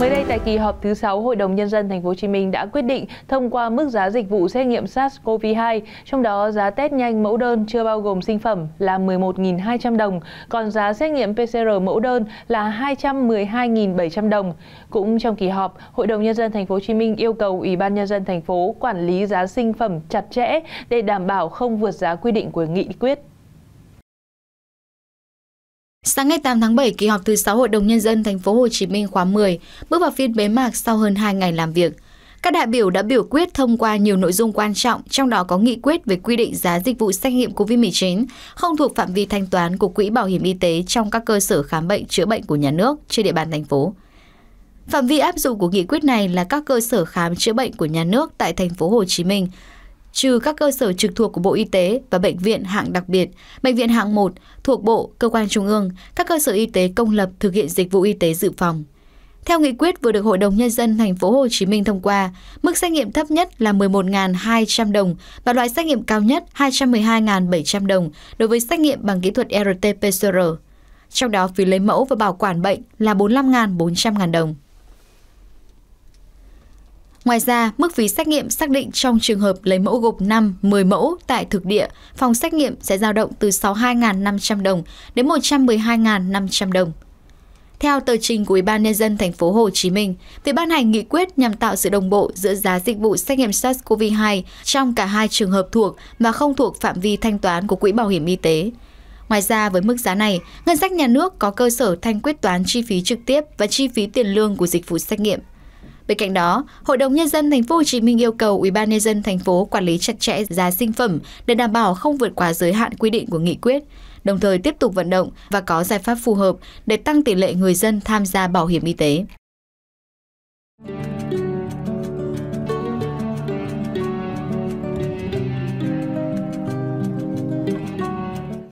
Mới đây tại kỳ họp thứ 6 Hội đồng nhân dân thành phố Hồ Chí Minh đã quyết định thông qua mức giá dịch vụ xét nghiệm SARS-CoV-2, trong đó giá test nhanh mẫu đơn chưa bao gồm sinh phẩm là 11.200 đồng, còn giá xét nghiệm PCR mẫu đơn là 212.700 đồng. Cũng trong kỳ họp, Hội đồng nhân dân thành phố Hồ Chí Minh yêu cầu Ủy ban nhân dân thành phố quản lý giá sinh phẩm chặt chẽ để đảm bảo không vượt giá quy định của nghị quyết. Sáng ngày 8 tháng 7, kỳ họp thứ 6 Hội đồng Nhân dân thành phố Hồ Chí Minh khóa 10 bước vào phiên bế mạc sau hơn 2 ngày làm việc. Các đại biểu đã biểu quyết thông qua nhiều nội dung quan trọng, trong đó có nghị quyết về quy định giá dịch vụ xét nghiệm COVID-19 không thuộc phạm vi thanh toán của Quỹ Bảo hiểm Y tế trong các cơ sở khám bệnh chữa bệnh của nhà nước trên địa bàn thành phố. Phạm vi áp dụng của nghị quyết này là các cơ sở khám chữa bệnh của nhà nước tại thành phố Hồ Chí Minh trừ các cơ sở trực thuộc của Bộ Y tế và bệnh viện hạng đặc biệt, bệnh viện hạng 1 thuộc Bộ, cơ quan trung ương, các cơ sở y tế công lập thực hiện dịch vụ y tế dự phòng. Theo nghị quyết vừa được Hội đồng nhân dân thành phố Hồ Chí Minh thông qua, mức xét nghiệm thấp nhất là 11.200 đồng và loại xét nghiệm cao nhất 212.700 đồng đối với xét nghiệm bằng kỹ thuật RT-PCR. Trong đó phí lấy mẫu và bảo quản bệnh là 45.400.000 đồng. Ngoài ra, mức phí xét nghiệm xác định trong trường hợp lấy mẫu gộp 5, 10 mẫu tại thực địa, phòng xét nghiệm sẽ dao động từ 62.500 đồng đến 112.500 đồng. Theo tờ trình của Ủy ban nhân dân thành phố Hồ Chí Minh, việc ban hành nghị quyết nhằm tạo sự đồng bộ giữa giá dịch vụ xét nghiệm SARS-CoV-2 trong cả hai trường hợp thuộc và không thuộc phạm vi thanh toán của quỹ bảo hiểm y tế. Ngoài ra, với mức giá này, ngân sách nhà nước có cơ sở thanh quyết toán chi phí trực tiếp và chi phí tiền lương của dịch vụ xét nghiệm. Bên cạnh đó, Hội đồng nhân dân thành phố Hồ Chí Minh yêu cầu Ủy ban nhân dân thành phố quản lý chặt chẽ giá sinh phẩm để đảm bảo không vượt quá giới hạn quy định của nghị quyết, đồng thời tiếp tục vận động và có giải pháp phù hợp để tăng tỷ lệ người dân tham gia bảo hiểm y tế.